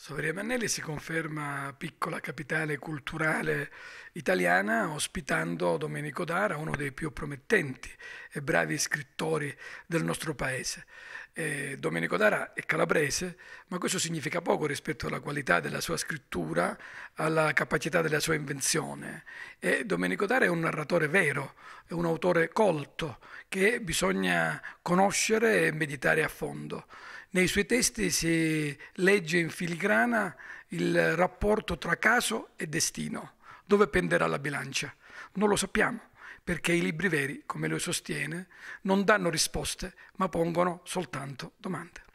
Soveria Mannelli si conferma piccola capitale culturale italiana ospitando Domenico Dara, uno dei più promettenti e bravi scrittori del nostro paese. E Domenico Dara è calabrese, ma questo significa poco rispetto alla qualità della sua scrittura, alla capacità della sua invenzione. E Domenico Dara è un narratore vero, è un autore colto che bisogna conoscere e meditare a fondo. Nei suoi testi si legge in filigrana il rapporto tra caso e destino, dove penderà la bilancia. Non lo sappiamo, perché i libri veri, come lui sostiene, non danno risposte, ma pongono soltanto domande.